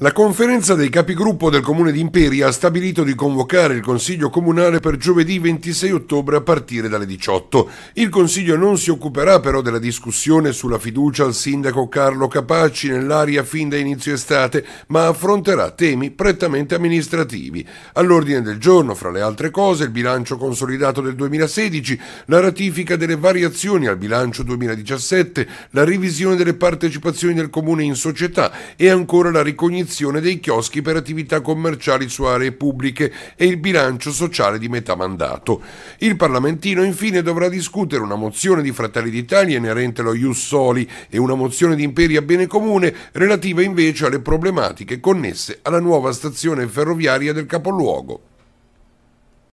La conferenza dei capigruppo del comune di Imperia ha stabilito di convocare il consiglio comunale per giovedì 26 ottobre a partire dalle 18. Il consiglio non si occuperà però della discussione sulla fiducia al sindaco Carlo Capacci nell'aria fin da inizio estate, ma affronterà temi prettamente amministrativi. All'ordine del giorno, fra le altre cose, il bilancio consolidato del 2016, la ratifica delle variazioni al bilancio 2017, la revisione delle partecipazioni del comune in società e ancora la ricognizione direzione dei chioschi per attività commerciali su aree pubbliche e il bilancio sociale di metà mandato. Il parlamentino infine dovrà discutere una mozione di Fratelli d'Italia inerente allo Ius Soli e una mozione di Imperia a Bene Comune relativa invece alle problematiche connesse alla nuova stazione ferroviaria del capoluogo.